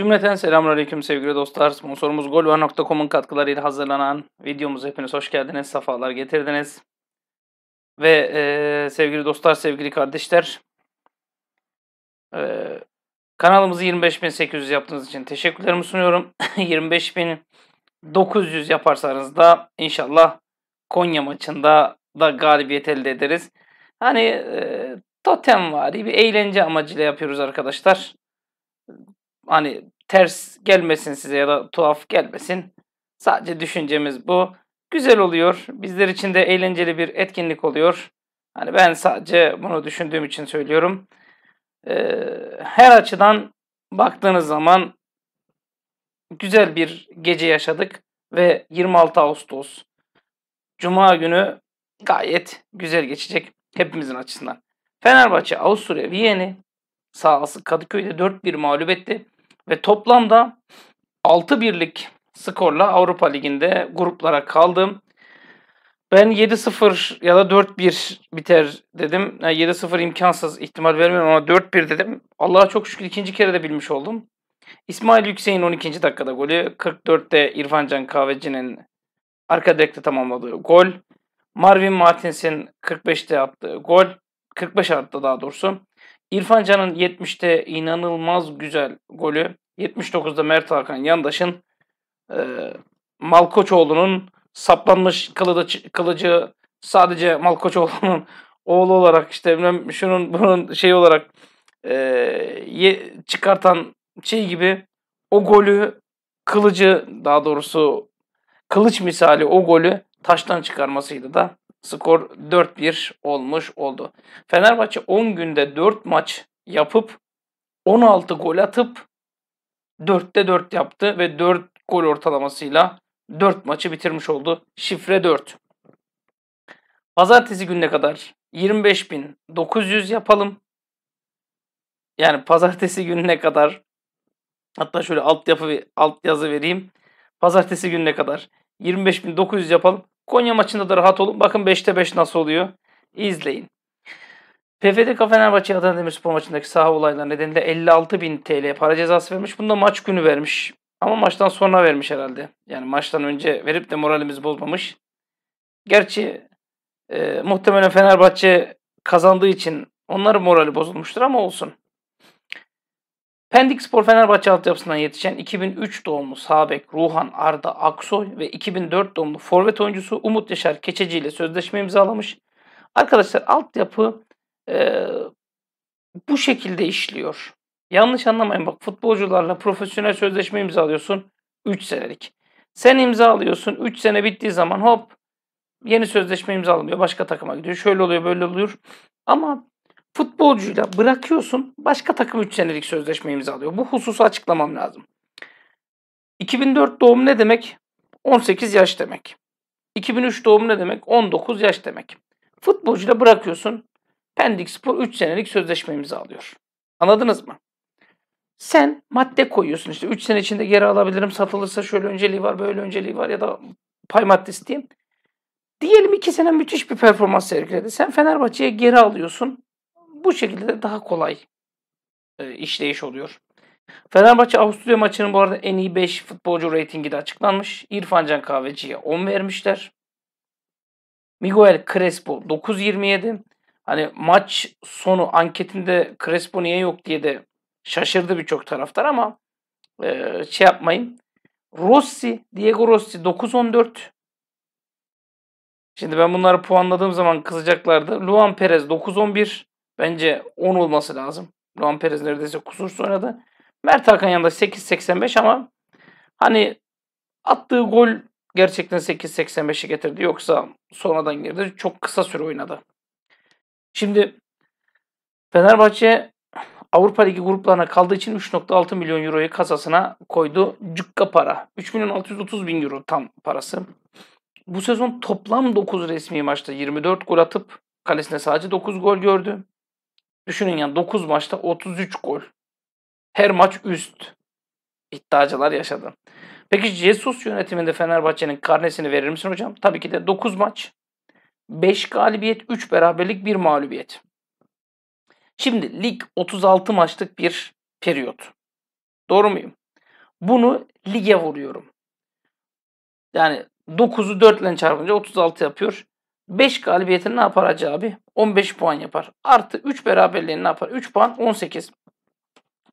Cümleten selamünaleyküm sevgili dostlar. Sponsorumuz golvar.com'un katkılarıyla hazırlanan videomuz hepiniz hoş geldiniz. Safalar getirdiniz. Ve e, sevgili dostlar, sevgili kardeşler. E, kanalımızı 25.800 yaptığınız için teşekkürlerimi sunuyorum. 25.900 yaparsanız da inşallah Konya maçında da galibiyet elde ederiz. Hani e, totem var bir eğlence amacıyla yapıyoruz arkadaşlar hani ters gelmesin size ya da tuhaf gelmesin. Sadece düşüncemiz bu. Güzel oluyor. Bizler için de eğlenceli bir etkinlik oluyor. Hani ben sadece bunu düşündüğüm için söylüyorum. Ee, her açıdan baktığınız zaman güzel bir gece yaşadık ve 26 Ağustos Cuma günü gayet güzel geçecek hepimizin açısından. Fenerbahçe Avusturya Viyeni sahası Kadıköy'de 4-1 mağlup etti. Ve toplamda 6 birlik skorla Avrupa Ligi'nde gruplara kaldım. Ben 7-0 ya da 4-1 biter dedim. Yani 7-0 imkansız ihtimal vermiyorum ama 4-1 dedim. Allah'a çok şükür ikinci kere de bilmiş oldum. İsmail Yüksek'in 12. dakikada golü. 44'te İrfan Can Kahveci'nin arka direkte tamamladığı gol. Marvin Martins'in 45'te attığı gol. 45 arttı daha doğrusu. İrfan Can'ın 70'te inanılmaz güzel golü. 79'da Mert Hakan Yandaş'ın e, Malkoçoğlu'nun saplanmış kılıcı, kılıcı sadece Malkoçoğlu'nun oğlu olarak işte şunun bunun şey olarak e, ye, çıkartan şey gibi o golü kılıcı daha doğrusu kılıç misali o golü taştan çıkarmasıydı da skor 4-1 olmuş oldu. Fenerbahçe 10 günde 4 maç yapıp 16 gol atıp 4'te 4 yaptı ve 4 gol ortalamasıyla 4 maçı bitirmiş oldu. Şifre 4. Pazartesi gününe kadar 25.900 yapalım. Yani pazartesi gününe kadar hatta şöyle altyapı alt yazı vereyim. Pazartesi gününe kadar 25.900 yapalım. Konya maçında da rahat olun. Bakın 5'te 5 nasıl oluyor. İzleyin. PFDK Fenerbahçe Adana Demirspor maçındaki saha olayları nedeniyle 56 bin TL para cezası vermiş. Bunu da maç günü vermiş. Ama maçtan sonra vermiş herhalde. Yani maçtan önce verip de moralimizi bozmamış. Gerçi e, muhtemelen Fenerbahçe kazandığı için onların morali bozulmuştur ama olsun. Pendik Spor Fenerbahçe altyapısından yetişen 2003 doğumlu Sabek Ruhan Arda Aksoy ve 2004 doğumlu forvet oyuncusu Umut Yaşar Keçeci ile sözleşme imzalamış. Arkadaşlar altyapı e, bu şekilde işliyor. Yanlış anlamayın bak futbolcularla profesyonel sözleşme imzalıyorsun 3 senelik. Sen imzalıyorsun 3 sene bittiği zaman hop yeni sözleşme imzalamıyor başka takıma gidiyor. Şöyle oluyor böyle oluyor. Ama futbolcuyla bırakıyorsun başka takım 3 senelik sözleşme imzalıyor. Bu hususu açıklamam lazım. 2004 doğum ne demek? 18 yaş demek. 2003 doğum ne demek? 19 yaş demek. Futbolcuyla bırakıyorsun. Pendik Spor 3 senelik sözleşme imzalıyor. Anladınız mı? Sen madde koyuyorsun işte 3 sene içinde geri alabilirim satılırsa şöyle önceliği var böyle önceliği var ya da pay maddesi diyeyim. Diyelim 2 sene müthiş bir performans sergiledi. Sen Fenerbahçe'ye geri alıyorsun. Bu şekilde de daha kolay e, işleyiş oluyor. Fenerbahçe Avusturya maçının bu arada en iyi 5 futbolcu reytingi de açıklanmış. İrfan Can Kahveci'ye 10 vermişler. Miguel Crespo 9.27. Hani maç sonu anketinde Crespo niye yok diye de şaşırdı birçok taraftar ama e, şey yapmayın. Rossi, Diego Rossi 9.14. Şimdi ben bunları puanladığım zaman kızacaklardı. Luan Perez 9.11. Bence 10 olması lazım. Luan Perez neredeyse kusursuz oynadı. Mert Hakan yanında 8.85 ama hani attığı gol gerçekten 8.85'i getirdi. Yoksa sonradan girdi. Çok kısa süre oynadı. Şimdi Fenerbahçe Avrupa Ligi gruplarına kaldığı için 3.6 milyon euroyu kasasına koydu. Cıkka para. 3 milyon 630 bin euro tam parası. Bu sezon toplam 9 resmi maçta 24 gol atıp kalesine sadece 9 gol gördü. Düşünün yani 9 maçta 33 gol. Her maç üst. İddiacılar yaşadı. Peki Jesus yönetiminde Fenerbahçe'nin karnesini verir misin hocam? Tabii ki de 9 maç. 5 galibiyet, 3 beraberlik, 1 mağlubiyet. Şimdi lig 36 maçlık bir periyot. Doğru muyum? Bunu lige vuruyorum. Yani 9'u 4 ile çarpınca 36 yapıyor. 5 galibiyetini ne yapar Hacı abi? 15 puan yapar. Artı 3 beraberliğini ne yapar? 3 puan 18.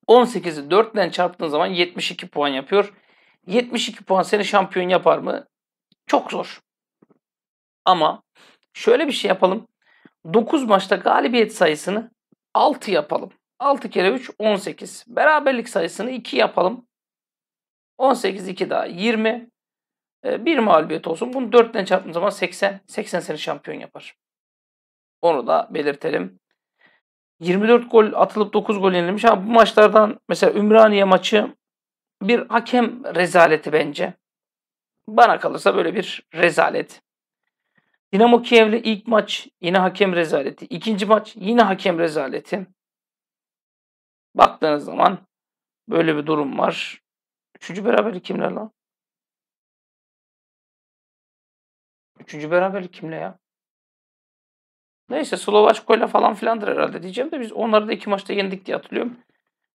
18'i 4 ile çarptığın zaman 72 puan yapıyor. 72 puan seni şampiyon yapar mı? Çok zor. Ama şöyle bir şey yapalım. 9 maçta galibiyet sayısını 6 yapalım. 6 kere 3 18. Beraberlik sayısını 2 yapalım. 18 2 daha 20. Ee, bir mağlubiyet olsun. Bunu 4 ile çarptığım zaman 80. 80 sene şampiyon yapar. Onu da belirtelim. 24 gol atılıp 9 gol yenilmiş. Ama bu maçlardan mesela Ümraniye maçı bir hakem rezaleti bence. Bana kalırsa böyle bir rezalet. Dinamo Kiev'le ilk maç yine hakem rezaleti. İkinci maç yine hakem rezaleti. Baktığınız zaman böyle bir durum var. Üçüncü beraberlik kimler lan? Üçüncü beraberlik kimle ya? Neyse Slovaçko'yla falan filandır herhalde diyeceğim de biz onları da iki maçta yendik diye hatırlıyorum.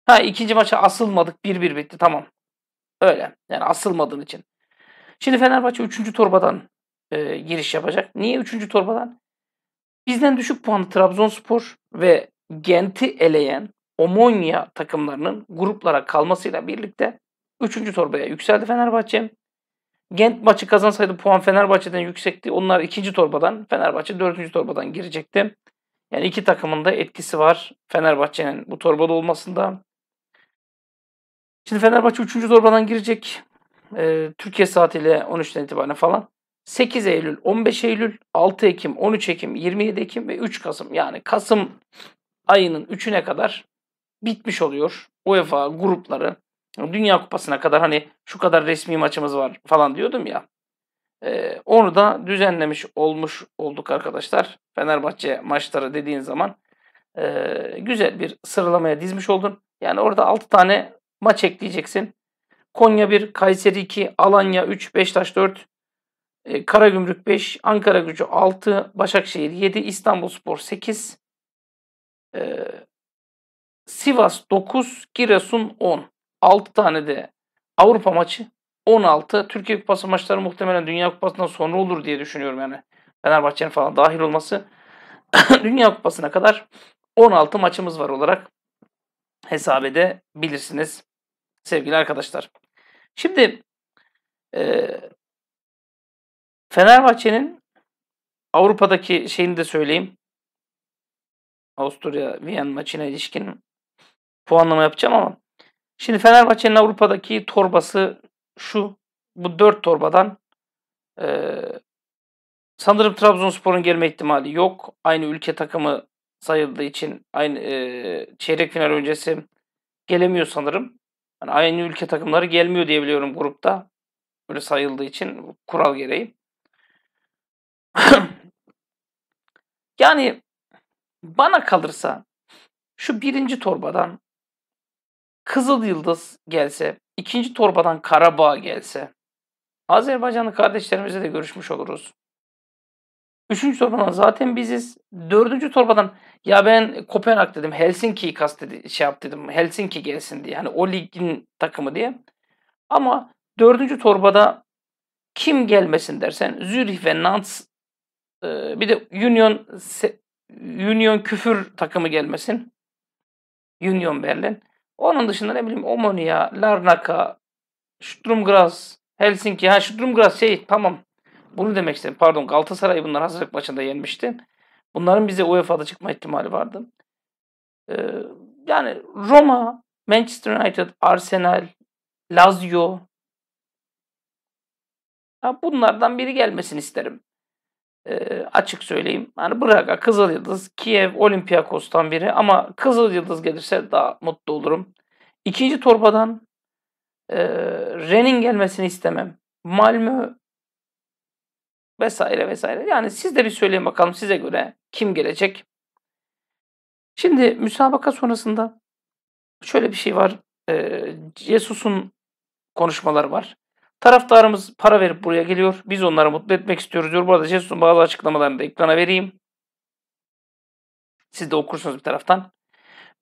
Ha ikinci maça asılmadık 1-1 bitti tamam. Öyle yani asılmadığın için. Şimdi Fenerbahçe üçüncü torbadan e, giriş yapacak. Niye üçüncü torbadan? Bizden düşük puanlı Trabzonspor ve Gent'i eleyen Omonia takımlarının gruplara kalmasıyla birlikte 3. torbaya yükseldi Fenerbahçe. Gent maçı kazansaydı puan Fenerbahçe'den yüksekti. Onlar ikinci torbadan, Fenerbahçe dördüncü torbadan girecekti. Yani iki takımın da etkisi var Fenerbahçe'nin bu torbada olmasında. Şimdi Fenerbahçe üçüncü torbadan girecek. Ee, Türkiye saatiyle 13'ten itibaren falan. 8 Eylül, 15 Eylül, 6 Ekim, 13 Ekim, 27 Ekim ve 3 Kasım. Yani Kasım ayının 3'üne kadar bitmiş oluyor UEFA grupları. Dünya Kupası'na kadar hani şu kadar resmi maçımız var falan diyordum ya. E, onu da düzenlemiş olmuş olduk arkadaşlar. Fenerbahçe maçları dediğin zaman e, güzel bir sıralamaya dizmiş oldun. Yani orada 6 tane maç ekleyeceksin. Konya 1, Kayseri 2, Alanya 3, beştaş 4, e, Karagümrük 5, Ankara Gücü 6, Başakşehir 7, İstanbul Spor 8, e, Sivas 9, Giresun 10. 6 tane de Avrupa maçı 16. Türkiye Kupası maçları muhtemelen Dünya Kupası'ndan sonra olur diye düşünüyorum yani. Fenerbahçe'nin falan dahil olması. Dünya Kupası'na kadar 16 maçımız var olarak hesap edebilirsiniz sevgili arkadaşlar. Şimdi e, Fenerbahçe'nin Avrupa'daki şeyini de söyleyeyim. Avusturya Viyen maçına ilişkin puanlama yapacağım ama Şimdi Fenerbahçe'nin Avrupa'daki torbası şu. Bu dört torbadan e, sanırım Trabzonspor'un gelme ihtimali yok. Aynı ülke takımı sayıldığı için aynı e, çeyrek final öncesi gelemiyor sanırım. Yani aynı ülke takımları gelmiyor diyebiliyorum grupta. Böyle sayıldığı için kural gereği. yani bana kalırsa şu birinci torbadan Kızıl Yıldız gelse, ikinci torbadan Karabağ gelse, Azerbaycanlı kardeşlerimizle de görüşmüş oluruz. Üçüncü torbadan zaten biziz. Dördüncü torbadan ya ben Kopenhag dedim, Helsinki'yi dedi şey yap dedim, Helsinki gelsin diye. Hani o ligin takımı diye. Ama dördüncü torbada kim gelmesin dersen Zürih ve Nantes e, bir de Union Union küfür takımı gelmesin. Union Berlin. Onun dışında ne bileyim Omonia, Larnaca, Strumgras, Helsinki. Ha Strumgras şey tamam. Bunu demek istedim. Pardon Galatasaray bunlar hazırlık maçında yenmişti. Bunların bize UEFA'da çıkma ihtimali vardı. Ee, yani Roma, Manchester United, Arsenal, Lazio. Ha, bunlardan biri gelmesini isterim e, açık söyleyeyim. yani Braga, Kızıl Yıldız, Kiev, Olympiakos'tan biri ama Kızıl Yıldız gelirse daha mutlu olurum. İkinci torbadan e, Ren'in gelmesini istemem. Malmö vesaire vesaire. Yani siz de bir söyleyin bakalım size göre kim gelecek? Şimdi müsabaka sonrasında şöyle bir şey var. E, Jesus'un konuşmaları var. Taraftarımız para verip buraya geliyor. Biz onları mutlu etmek istiyoruz diyor. Bu arada Jesus'un bazı açıklamalarını da ekrana vereyim. Siz de okursunuz bir taraftan.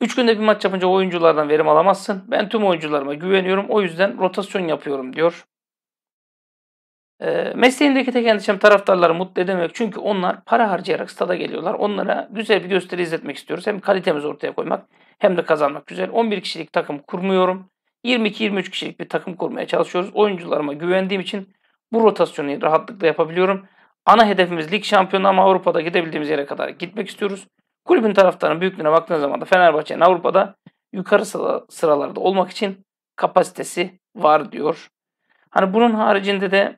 Üç günde bir maç yapınca oyunculardan verim alamazsın. Ben tüm oyuncularıma güveniyorum. O yüzden rotasyon yapıyorum diyor. E, mesleğimdeki tek endişem taraftarları mutlu edememek. Çünkü onlar para harcayarak stada geliyorlar. Onlara güzel bir gösteri izletmek istiyoruz. Hem kalitemizi ortaya koymak hem de kazanmak güzel. 11 kişilik takım kurmuyorum. 22-23 kişilik bir takım kurmaya çalışıyoruz. Oyuncularıma güvendiğim için bu rotasyonu rahatlıkla yapabiliyorum. Ana hedefimiz lig şampiyonu ama Avrupa'da gidebildiğimiz yere kadar gitmek istiyoruz. Kulübün taraftarının büyüklüğüne baktığınız zaman da Fenerbahçe'nin Avrupa'da yukarı sıralarda olmak için kapasitesi var diyor. Hani bunun haricinde de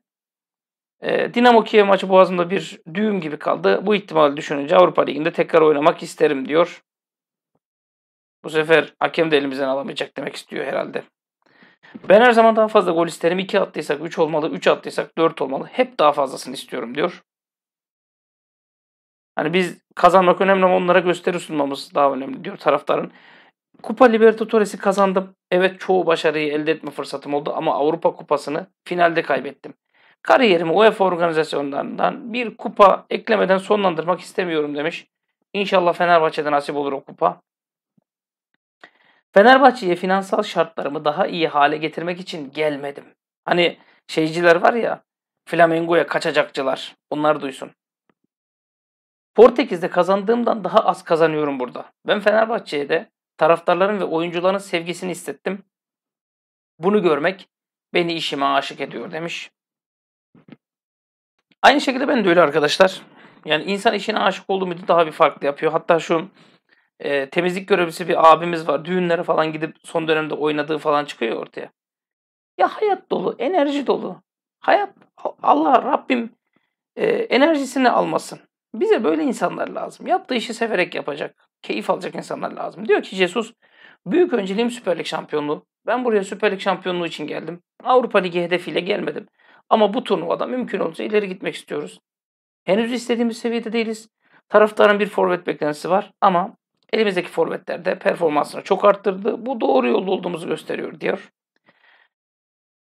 e, Dinamo Kiev maçı boğazında bir düğüm gibi kaldı. Bu ihtimali düşününce Avrupa Ligi'nde tekrar oynamak isterim diyor. Bu sefer hakem de elimizden alamayacak demek istiyor herhalde. Ben her zaman daha fazla gol isterim. 2 attıysak 3 olmalı, 3 attıysak 4 olmalı. Hep daha fazlasını istiyorum diyor. Hani biz kazanmak önemli ama onlara gösteri sunmamız daha önemli diyor taraftarın. Kupa Libertadores'i kazandım. Evet çoğu başarıyı elde etme fırsatım oldu ama Avrupa Kupası'nı finalde kaybettim. Kariyerimi UEFA organizasyonlarından bir kupa eklemeden sonlandırmak istemiyorum demiş. İnşallah Fenerbahçe'de nasip olur o kupa. Fenerbahçe'ye finansal şartlarımı daha iyi hale getirmek için gelmedim. Hani şeyciler var ya, Flamengo'ya kaçacakçılar. Onlar duysun. Portekiz'de kazandığımdan daha az kazanıyorum burada. Ben Fenerbahçe'ye de taraftarların ve oyuncuların sevgisini hissettim. Bunu görmek beni işime aşık ediyor demiş. Aynı şekilde ben de öyle arkadaşlar. Yani insan işine aşık olduğu müddet daha bir farklı yapıyor. Hatta şu e, temizlik görevlisi bir abimiz var. Düğünlere falan gidip son dönemde oynadığı falan çıkıyor ortaya. Ya hayat dolu, enerji dolu. Hayat Allah Rabbim e, enerjisini almasın. Bize böyle insanlar lazım. Yaptığı işi severek yapacak, keyif alacak insanlar lazım. Diyor ki Jesus, büyük önceliğim Süper Lig şampiyonluğu. Ben buraya Süper Lig şampiyonluğu için geldim. Avrupa Ligi hedefiyle gelmedim. Ama bu turnuvada mümkün olunca ileri gitmek istiyoruz. Henüz istediğimiz seviyede değiliz. Taraftarın bir forvet beklentisi var ama elimizdeki forvetlerde performansını çok arttırdı. Bu doğru yolda olduğumuzu gösteriyor diyor.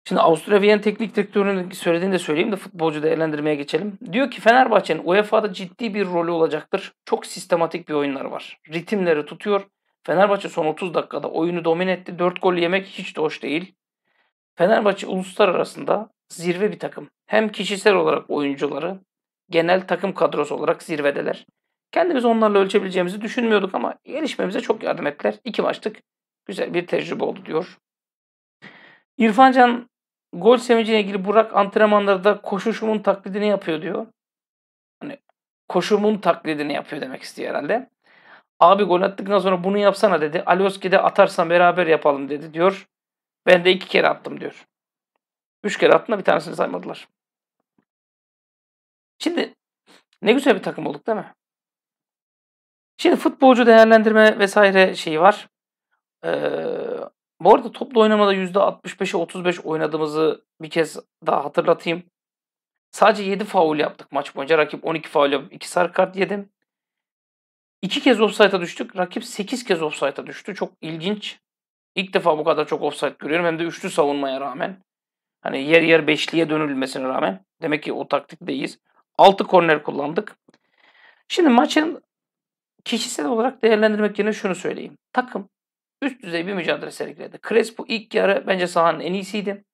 Şimdi Avusturya Viyana Teknik Direktörü'nün söylediğini de söyleyeyim de futbolcu değerlendirmeye geçelim. Diyor ki Fenerbahçe'nin UEFA'da ciddi bir rolü olacaktır. Çok sistematik bir oyunları var. Ritimleri tutuyor. Fenerbahçe son 30 dakikada oyunu domine etti. 4 gol yemek hiç de hoş değil. Fenerbahçe arasında zirve bir takım. Hem kişisel olarak oyuncuları genel takım kadrosu olarak zirvedeler. Kendimiz onlarla ölçebileceğimizi düşünmüyorduk ama gelişmemize çok yardım ettiler. İki maçtık, güzel bir tecrübe oldu diyor. İrfan Can gol sevincine ilgili Burak antrenmanlarda koşuşumun taklidini yapıyor diyor. Hani koşumun taklidini yapıyor demek istiyor herhalde. Abi gol attıktan sonra bunu yapsana dedi. de atarsan beraber yapalım dedi diyor. Ben de iki kere attım diyor. Üç kere attım da bir tanesini saymadılar. Şimdi ne güzel bir takım olduk değil mi? Şimdi futbolcu değerlendirme vesaire şeyi var. Ee, bu arada toplu oynamada %65'e 35 oynadığımızı bir kez daha hatırlatayım. Sadece 7 faul yaptık maç boyunca. Rakip 12 faul yaptı. 2 sarı kart yedim. 2 kez offside'a düştük. Rakip 8 kez offside'a düştü. Çok ilginç. İlk defa bu kadar çok offside görüyorum. Hem de üçlü savunmaya rağmen. Hani yer yer beşliye dönülmesine rağmen. Demek ki o taktikteyiz. 6 korner kullandık. Şimdi maçın Kişisel olarak değerlendirmek yerine şunu söyleyeyim. Takım üst düzey bir mücadele sergiledi. Crespo ilk yarı bence sahanın en iyisiydi.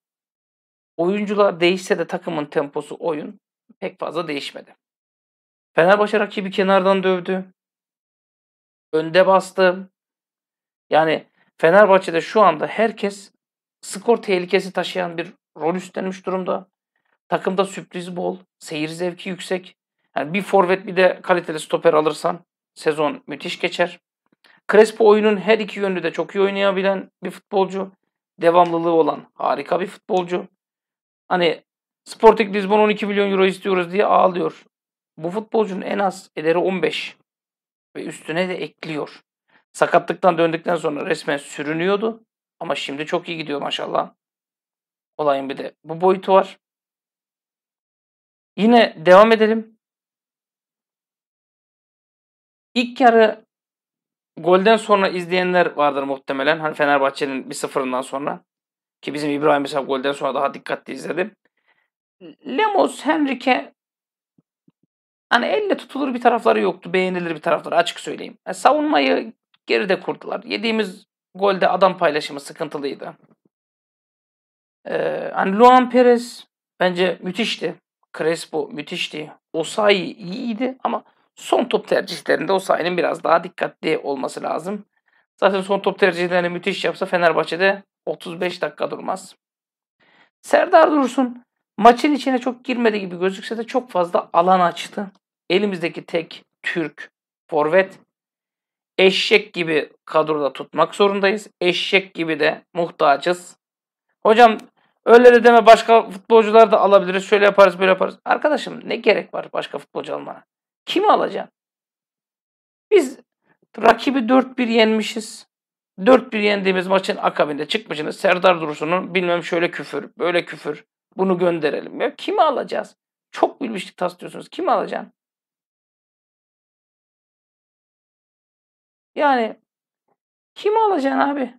Oyuncular değişse de takımın temposu oyun pek fazla değişmedi. Fenerbahçe rakibi kenardan dövdü. Önde bastı. Yani Fenerbahçe'de şu anda herkes skor tehlikesi taşıyan bir rol üstlenmiş durumda. Takımda sürpriz bol, seyir zevki yüksek. Yani bir forvet bir de kaliteli stoper alırsan sezon müthiş geçer. Crespo oyunun her iki yönünü de çok iyi oynayabilen bir futbolcu. Devamlılığı olan harika bir futbolcu. Hani Sporting Lisbon 12 milyon euro istiyoruz diye ağlıyor. Bu futbolcunun en az ederi 15 ve üstüne de ekliyor. Sakatlıktan döndükten sonra resmen sürünüyordu ama şimdi çok iyi gidiyor maşallah. Olayın bir de bu boyutu var. Yine devam edelim. İlk yarı golden sonra izleyenler vardır muhtemelen. Hani Fenerbahçe'nin bir sıfırından sonra. Ki bizim İbrahim mesela golden sonra daha dikkatli izledim. Lemos, Henrique hani elle tutulur bir tarafları yoktu. Beğenilir bir tarafları açık söyleyeyim. Yani savunmayı geride kurdular. Yediğimiz golde adam paylaşımı sıkıntılıydı. Ee, hani Luan Perez bence müthişti. Crespo müthişti. Osayi iyiydi ama Son top tercihlerinde o sayının biraz daha dikkatli olması lazım. Zaten son top tercihlerini müthiş yapsa Fenerbahçe'de 35 dakika durmaz. Serdar Dursun maçın içine çok girmedi gibi gözükse de çok fazla alan açtı. Elimizdeki tek Türk forvet eşek gibi kadroda tutmak zorundayız. Eşek gibi de muhtaçız. Hocam öyle de deme başka futbolcular da alabiliriz. Şöyle yaparız böyle yaparız. Arkadaşım ne gerek var başka futbolcu almana? Kim alacaksın? Biz rakibi 4-1 yenmişiz. 4-1 yendiğimiz maçın akabinde çıkmışsınız. Serdar Dursun'un bilmem şöyle küfür, böyle küfür. Bunu gönderelim. Ya kimi alacağız? Çok bilmişlik taslıyorsunuz. Kimi alacaksın? Yani kimi alacaksın abi?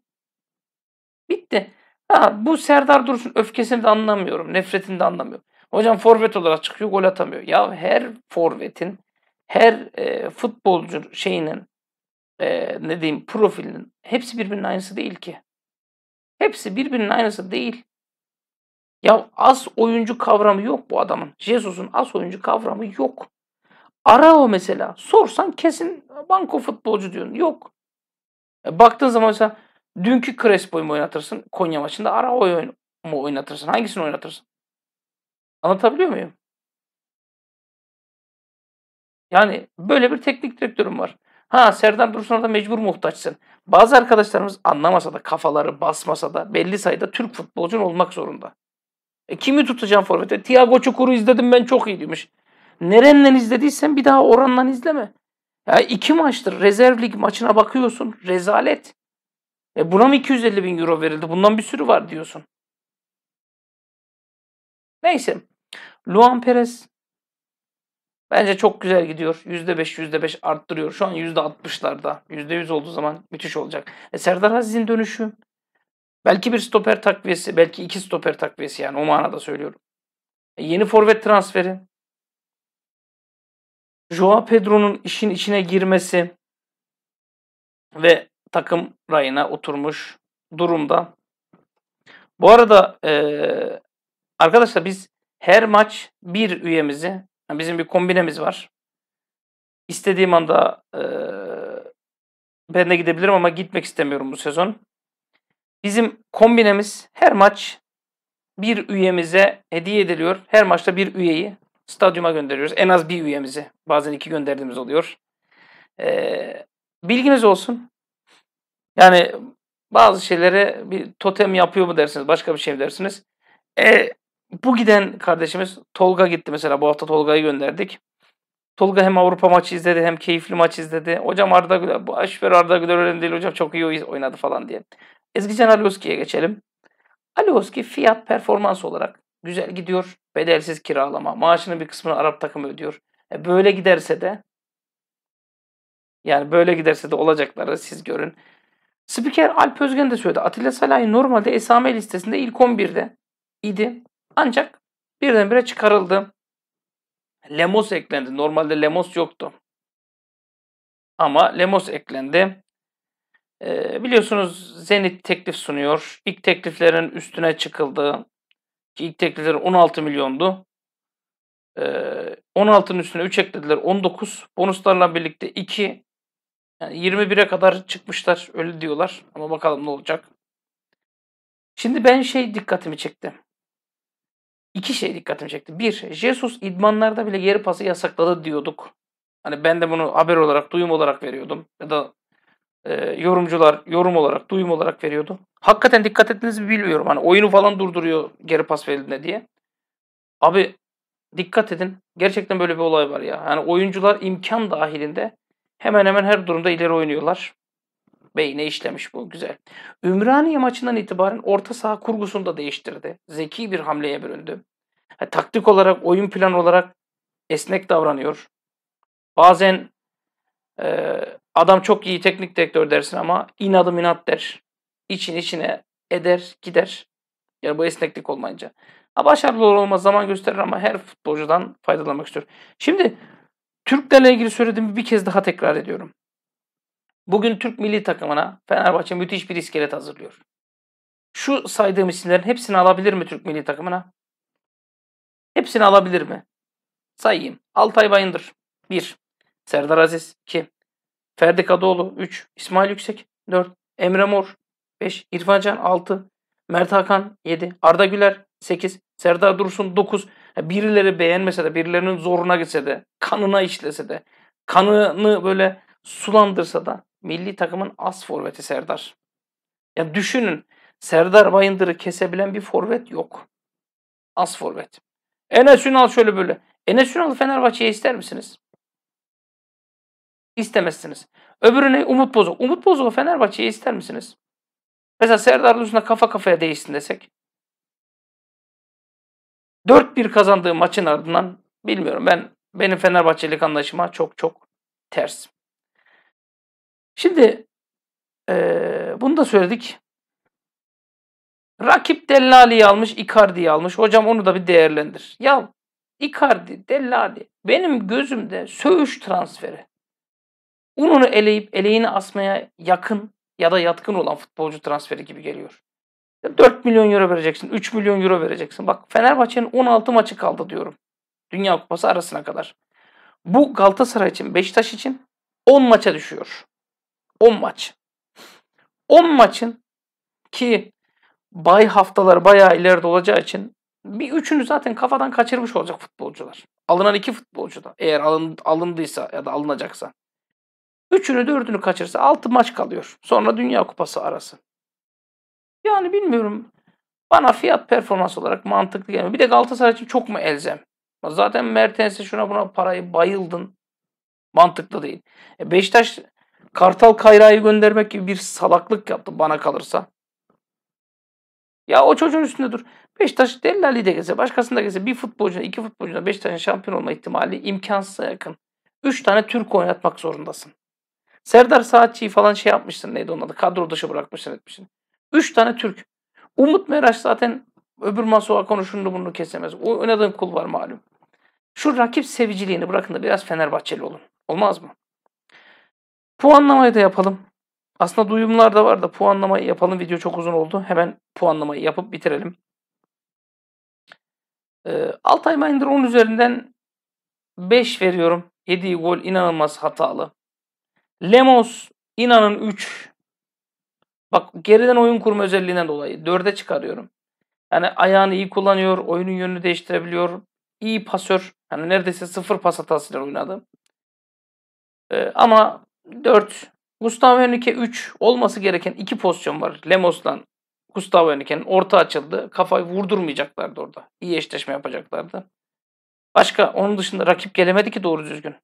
Bitti. Ha, bu Serdar Dursun öfkesini de anlamıyorum. Nefretini de anlamıyorum. Hocam forvet olarak çıkıyor gol atamıyor. Ya her forvetin her e, futbolcu şeyinin e, ne diyeyim profilinin hepsi birbirinin aynısı değil ki. Hepsi birbirinin aynısı değil. Ya az oyuncu kavramı yok bu adamın. Jesus'un az oyuncu kavramı yok. Ara o mesela sorsan kesin banko futbolcu diyorsun. Yok. E, baktığın zaman mesela dünkü Crespo'yu mu oynatırsın? Konya maçında Ara Arao'yu mu oynatırsın? Hangisini oynatırsın? Anlatabiliyor muyum? Yani böyle bir teknik direktörüm var. Ha Serdar Dursun'a da mecbur muhtaçsın. Bazı arkadaşlarımız anlamasa da kafaları basmasa da belli sayıda Türk futbolcun olmak zorunda. E kimi tutacağım forvete? Thiago Çukur'u izledim ben çok iyi demiş. Nerenle izlediysen bir daha oranla izleme. Ya iki maçtır rezerv lig maçına bakıyorsun. Rezalet. E buna mı 250 bin euro verildi? Bundan bir sürü var diyorsun. Neyse. Luan Perez Bence çok güzel gidiyor. %5 %5 arttırıyor. Şu an %60'larda. %100 olduğu zaman müthiş olacak. E Serdar Aziz'in dönüşü. Belki bir stoper takviyesi. Belki iki stoper takviyesi yani o manada söylüyorum. E yeni forvet transferi. Joao Pedro'nun işin içine girmesi ve takım rayına oturmuş durumda. Bu arada e, arkadaşlar biz her maç bir üyemizi yani bizim bir kombinemiz var. İstediğim anda e, ben de gidebilirim ama gitmek istemiyorum bu sezon. Bizim kombinemiz her maç bir üyemize hediye ediliyor. Her maçta bir üyeyi stadyuma gönderiyoruz. En az bir üyemizi. Bazen iki gönderdiğimiz oluyor. E, bilginiz olsun. Yani bazı şeylere bir totem yapıyor mu dersiniz. Başka bir şey mi dersiniz. E, bu giden kardeşimiz Tolga gitti mesela. Bu hafta Tolga'yı gönderdik. Tolga hem Avrupa maçı izledi hem keyifli maç izledi. Hocam Arda Güler, Aşver Arda Güler önemli değil hocam çok iyi oynadı falan diye. Ezgican Alioski'ye geçelim. Alioski fiyat performans olarak güzel gidiyor. Bedelsiz kiralama. Maaşının bir kısmını Arap takımı ödüyor. E böyle giderse de yani böyle giderse de olacakları siz görün. Spiker Alp Özgen de söyledi. Atilla Salah'ı normalde esame listesinde ilk 11'de idi. Ancak birdenbire çıkarıldı. Lemos eklendi. Normalde Lemos yoktu. Ama Lemos eklendi. Ee, biliyorsunuz Zenit teklif sunuyor. İlk tekliflerin üstüne çıkıldı. Ki ilk teklifler 16 milyondu. Ee, 16'nın üstüne 3 eklediler. 19. Bonuslarla birlikte 2. Yani 21'e kadar çıkmışlar. Öyle diyorlar. Ama bakalım ne olacak. Şimdi ben şey dikkatimi çekti iki şey dikkatimi çekti. Bir, Jesus idmanlarda bile geri pası yasakladı diyorduk. Hani ben de bunu haber olarak, duyum olarak veriyordum. Ya da e, yorumcular yorum olarak, duyum olarak veriyordu. Hakikaten dikkat ettiniz mi bilmiyorum. Hani oyunu falan durduruyor geri pas verildiğinde diye. Abi dikkat edin. Gerçekten böyle bir olay var ya. Hani oyuncular imkan dahilinde hemen hemen her durumda ileri oynuyorlar beyne işlemiş bu güzel. Ümraniye maçından itibaren orta saha kurgusunu da değiştirdi. Zeki bir hamleye büründü. Yani taktik olarak, oyun planı olarak esnek davranıyor. Bazen e, adam çok iyi teknik direktör dersin ama inadı minat der. İçin içine eder, gider. Yani bu esneklik olmayınca. Ha başarılı olur olmaz zaman gösterir ama her futbolcudan faydalanmak istiyor. Şimdi Türklerle ilgili söylediğimi bir kez daha tekrar ediyorum. Bugün Türk milli takımına Fenerbahçe müthiş bir iskelet hazırlıyor. Şu saydığım isimlerin hepsini alabilir mi Türk milli takımına? Hepsini alabilir mi? Sayayım. Altay Bayındır 1. Serdar Aziz 2. Ferdi Kadıoğlu 3. İsmail Yüksek 4. Emre Mor 5. İrfan Can 6. Mert Hakan 7. Arda Güler 8. Serdar Dursun 9. Birileri beğenmese de birilerinin zoruna gitse de kanına işlese de kanını böyle sulandırsa da milli takımın as forveti Serdar. Ya düşünün Serdar Bayındır'ı kesebilen bir forvet yok. As forvet. Enes Ünal şöyle böyle. Enes Ünal'ı Fenerbahçe'ye ister misiniz? İstemezsiniz. Öbürüne Umut Bozok. Umut Bozok'u Fenerbahçe'ye ister misiniz? Mesela Serdar Lusna kafa kafaya değişsin desek. 4-1 kazandığı maçın ardından bilmiyorum ben benim Fenerbahçelik anlayışıma çok çok ters. Şimdi e, bunu da söyledik. Rakip Dellali'yi almış, Icardi'yi almış. Hocam onu da bir değerlendir. Ya Icardi, Dellali benim gözümde söğüş transferi. Ununu eleyip eleğini asmaya yakın ya da yatkın olan futbolcu transferi gibi geliyor. 4 milyon euro vereceksin, 3 milyon euro vereceksin. Bak Fenerbahçe'nin 16 maçı kaldı diyorum. Dünya Kupası arasına kadar. Bu Galatasaray için, Beşiktaş için 10 maça düşüyor. 10 maç. 10 maçın ki bay haftalar bayağı ileride olacağı için bir üçünü zaten kafadan kaçırmış olacak futbolcular. Alınan iki futbolcu da eğer alın, alındıysa ya da alınacaksa. Üçünü dördünü kaçırsa altı maç kalıyor. Sonra Dünya Kupası arası. Yani bilmiyorum. Bana fiyat performans olarak mantıklı gelmiyor. Bir de Galatasaray için çok mu elzem? Zaten Mertens'e şuna buna parayı bayıldın. Mantıklı değil. E Beşiktaş Kartal Kayra'yı göndermek gibi bir salaklık yaptı bana kalırsa. Ya o çocuğun üstünde dur. Beşiktaş Dellali'yi de gelse, başkasını da gelse bir futbolcuna, iki futbolcuna tane şampiyon olma ihtimali imkansıza yakın. Üç tane Türk oynatmak zorundasın. Serdar Saatçı'yı falan şey yapmışsın neydi onun adı? Kadro dışı bırakmışsın etmişsin. Üç tane Türk. Umut Meraş zaten öbür Masuha konuşunu bunu kesemez. O oynadığın kul var malum. Şu rakip seviciliğini bırakın da biraz Fenerbahçeli olun. Olmaz mı? Puanlamayı da yapalım. Aslında duyumlar da var da puanlamayı yapalım. Video çok uzun oldu. Hemen puanlamayı yapıp bitirelim. E, Altay Minder 10 üzerinden 5 veriyorum. Yediği gol inanılmaz hatalı. Lemos inanın 3. Bak geriden oyun kurma özelliğinden dolayı 4'e çıkarıyorum. Yani ayağını iyi kullanıyor, oyunun yönünü değiştirebiliyor. İyi pasör. Yani neredeyse sıfır pas hatasıyla oynadı. Ee, ama 4. Gustavo Henrique 3 olması gereken 2 pozisyon var. Lemos'tan Gustavo Henrique'nin orta açıldı. Kafayı vurdurmayacaklardı orada. İyi eşleşme yapacaklardı. Başka onun dışında rakip gelemedi ki doğru düzgün.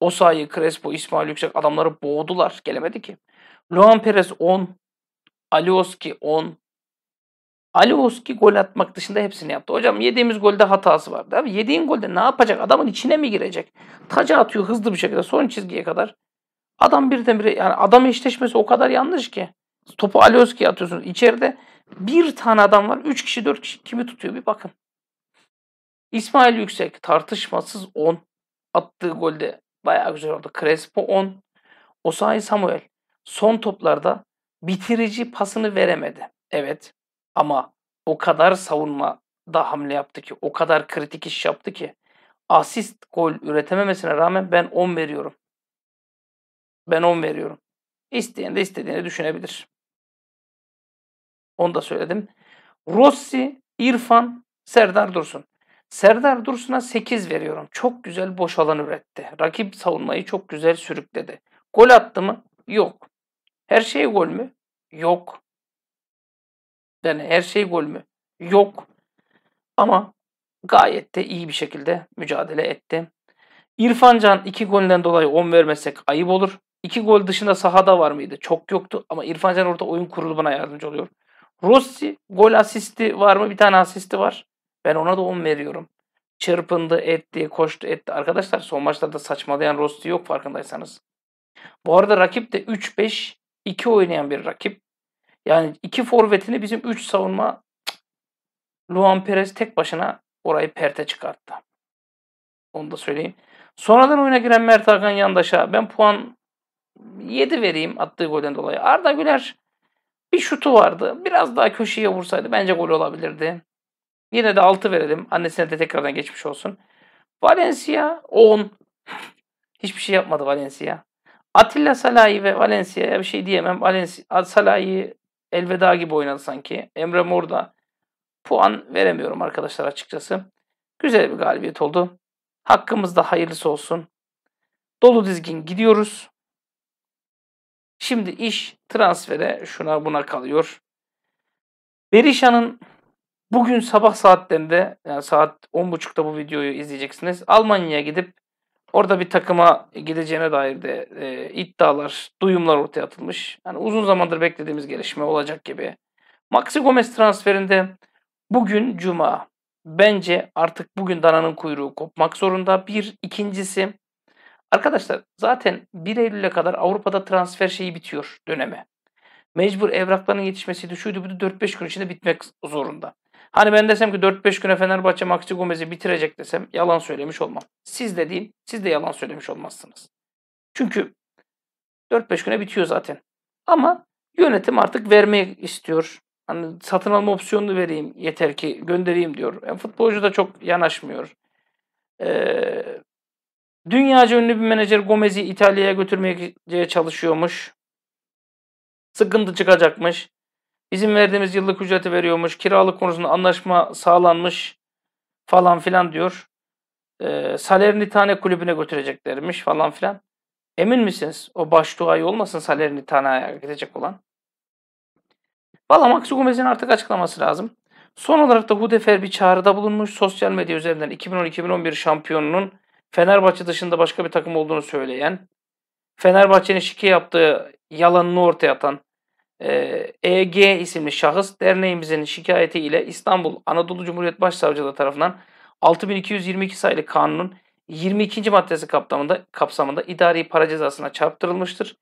Osayi, Crespo, İsmail Yüksek adamları boğdular. Gelemedi ki. Luan Perez 10. Alioski 10. Alioski gol atmak dışında hepsini yaptı. Hocam yediğimiz golde hatası vardı. Abi yediğin golde ne yapacak? Adamın içine mi girecek? Taca atıyor hızlı bir şekilde son çizgiye kadar. Adam birdenbire yani adam eşleşmesi o kadar yanlış ki. Topu Alioski'ye atıyorsunuz. İçeride bir tane adam var. Üç kişi dört kişi kimi tutuyor bir bakın. İsmail Yüksek tartışmasız 10. Attığı golde bayağı güzel oldu. Crespo 10. Osayi Samuel son toplarda bitirici pasını veremedi. Evet ama o kadar savunma da hamle yaptı ki o kadar kritik iş yaptı ki asist gol üretememesine rağmen ben 10 veriyorum. Ben 10 veriyorum. İsteyen de istediğini düşünebilir. Onu da söyledim. Rossi, İrfan, Serdar Dursun. Serdar Dursun'a 8 veriyorum. Çok güzel boş alan üretti. Rakip savunmayı çok güzel sürükledi. Gol attı mı? Yok. Her şey gol mü? Yok. Yani her şey gol mü? Yok. Ama gayet de iyi bir şekilde mücadele etti. İrfan Can 2 golden dolayı 10 vermesek ayıp olur. İki gol dışında sahada var mıydı? Çok yoktu ama İrfan Can orada oyun kurulumuna yardımcı oluyor. Rossi gol asisti var mı? Bir tane asisti var. Ben ona da 10 veriyorum. Çırpındı, etti, koştu, etti. Arkadaşlar son maçlarda saçmalayan Rossi yok farkındaysanız. Bu arada rakip de 3-5-2 oynayan bir rakip. Yani iki forvetini bizim 3 savunma Luan Perez tek başına orayı perte çıkarttı. Onu da söyleyeyim. Sonradan oyuna giren Mert Hakan Yandaş'a ben puan 7 vereyim attığı golden dolayı. Arda Güler bir şutu vardı. Biraz daha köşeye vursaydı bence gol olabilirdi. Yine de 6 verelim. Annesine de tekrardan geçmiş olsun. Valencia 10. Hiçbir şey yapmadı Valencia. Atilla Salahi ve Valencia'ya bir şey diyemem. Valencia, Salahi elveda gibi oynadı sanki. Emre Mor da puan veremiyorum arkadaşlar açıkçası. Güzel bir galibiyet oldu. Hakkımızda hayırlısı olsun. Dolu dizgin gidiyoruz. Şimdi iş transfere şuna buna kalıyor. Berisha'nın bugün sabah saatlerinde yani saat 10.30'da bu videoyu izleyeceksiniz. Almanya'ya gidip orada bir takıma gideceğine dair de e, iddialar, duyumlar ortaya atılmış. Yani uzun zamandır beklediğimiz gelişme olacak gibi. Maxi Gomez transferinde bugün cuma. Bence artık bugün dananın kuyruğu kopmak zorunda. Bir ikincisi Arkadaşlar zaten 1 Eylül'e kadar Avrupa'da transfer şeyi bitiyor döneme. Mecbur evrakların yetişmesi şuydu bu 4-5 gün içinde bitmek zorunda. Hani ben desem ki 4-5 güne Fenerbahçe Maxi Gomez'i bitirecek desem yalan söylemiş olmam. Siz de değil, siz de yalan söylemiş olmazsınız. Çünkü 4-5 güne bitiyor zaten. Ama yönetim artık vermek istiyor. Hani satın alma opsiyonunu vereyim yeter ki göndereyim diyor. Yani futbolcu da çok yanaşmıyor. Ee, Dünyaca ünlü bir menajer Gomez'i İtalya'ya götürmeye çalışıyormuş. Sıkıntı çıkacakmış. Bizim verdiğimiz yıllık ücreti veriyormuş. Kiralık konusunda anlaşma sağlanmış falan filan diyor. E, Salernitane kulübüne götüreceklermiş falan filan. Emin misiniz? O baş duayı olmasın Salernitane'ye gidecek olan. Valla Maxi Gomez'in artık açıklaması lazım. Son olarak da Hudefer bir çağrıda bulunmuş. Sosyal medya üzerinden 2010-2011 şampiyonunun Fenerbahçe dışında başka bir takım olduğunu söyleyen, Fenerbahçe'nin şike yaptığı yalanını ortaya atan e, EG isimli şahıs derneğimizin şikayeti ile İstanbul Anadolu Cumhuriyet Başsavcılığı tarafından 6222 sayılı kanunun 22. maddesi kapsamında, kapsamında idari para cezasına çarptırılmıştır.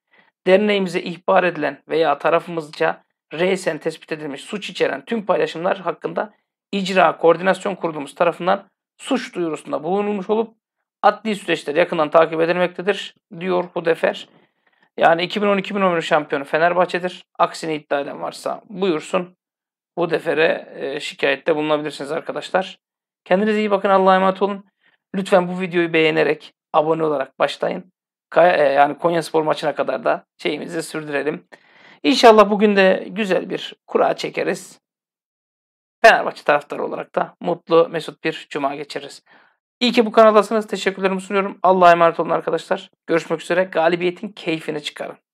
Derneğimize ihbar edilen veya tarafımızca reysen tespit edilmiş suç içeren tüm paylaşımlar hakkında icra koordinasyon kurulumuz tarafından suç duyurusunda bulunulmuş olup adli süreçler yakından takip edilmektedir diyor Hudefer. Yani 2010-2011 şampiyonu Fenerbahçe'dir. Aksini iddia eden varsa buyursun. Hudefer'e e, şikayette bulunabilirsiniz arkadaşlar. Kendinize iyi bakın. Allah'a emanet olun. Lütfen bu videoyu beğenerek abone olarak başlayın. Kaya, e, yani Konya Spor maçına kadar da şeyimizi sürdürelim. İnşallah bugün de güzel bir kura çekeriz. Fenerbahçe taraftarı olarak da mutlu, mesut bir cuma geçiririz. İyi ki bu kanaldasınız. Teşekkürlerimi sunuyorum. Allah'a emanet olun arkadaşlar. Görüşmek üzere. Galibiyetin keyfini çıkarın.